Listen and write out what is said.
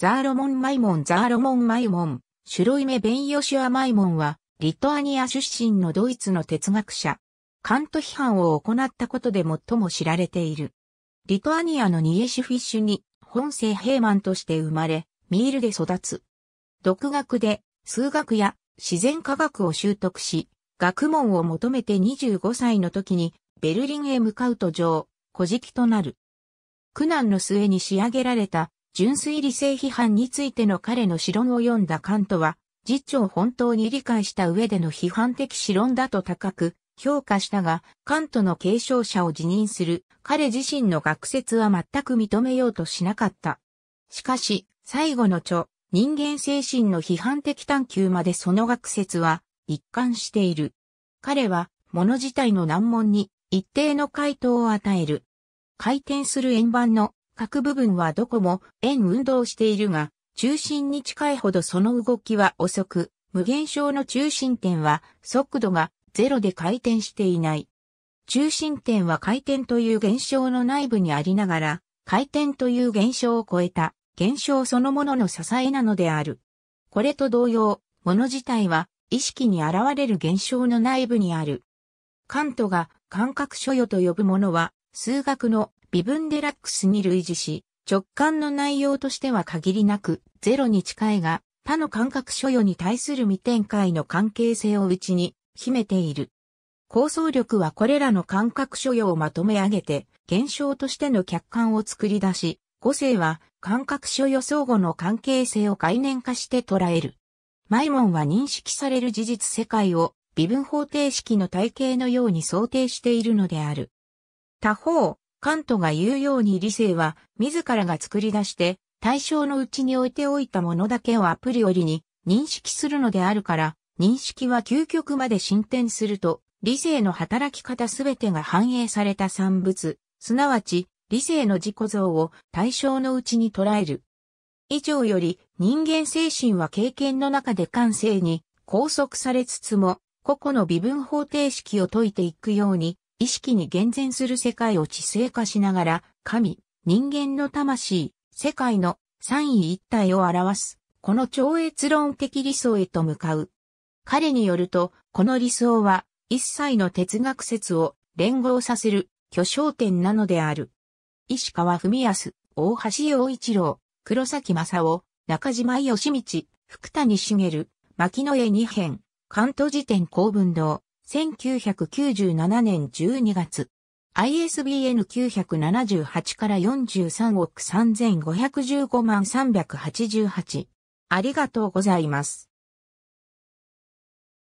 ザーロモン・マイモン・ザーロモン・マイモン、シュロイメ・ベン・ヨシュア・マイモンは、リトアニア出身のドイツの哲学者。カント批判を行ったことで最も知られている。リトアニアのニエシュフィッシュに、本性ヘーマンとして生まれ、ミールで育つ。独学で、数学や自然科学を習得し、学問を求めて25歳の時に、ベルリンへ向かう途上、古事記となる。苦難の末に仕上げられた純粋理性批判についての彼の詩論を読んだカントは、実を本当に理解した上での批判的詩論だと高く評価したが、カントの継承者を辞任する彼自身の学説は全く認めようとしなかった。しかし、最後の著、人間精神の批判的探求までその学説は一貫している。彼は、物自体の難問に一定の回答を与える。回転する円盤の各部分はどこも円運動しているが、中心に近いほどその動きは遅く、無限小の中心点は速度がゼロで回転していない。中心点は回転という現象の内部にありながら、回転という現象を超えた現象そのものの支えなのである。これと同様、物自体は意識に現れる現象の内部にある。カントが感覚所与と呼ぶものは数学の微分デラックスに類似し、直感の内容としては限りなくゼロに近いが、他の感覚所与に対する未展開の関係性を内に秘めている。構想力はこれらの感覚所与をまとめ上げて、現象としての客観を作り出し、個性は感覚所与相互の関係性を概念化して捉える。マイモンは認識される事実世界を微分方程式の体系のように想定しているのである。他方、カントが言うように理性は自らが作り出して対象のうちに置いておいたものだけをアプリよりに認識するのであるから、認識は究極まで進展すると、理性の働き方すべてが反映された産物、すなわち理性の自己像を対象のうちに捉える。以上より人間精神は経験の中で感性に拘束されつつも、個々の微分方程式を解いていくように意識に厳然する世界を知性化しながら、神、人間の魂、世界の三位一体を表す、この超越論的理想へと向かう。彼によると、この理想は、一切の哲学説を連合させる巨匠点なのである。石川文康、大橋洋一郎、黒崎正夫、中島義道、福谷茂、牧野絵二編、関東辞典公文堂、1997年12月、ISBN 978から43億3515万388。ありがとうございます。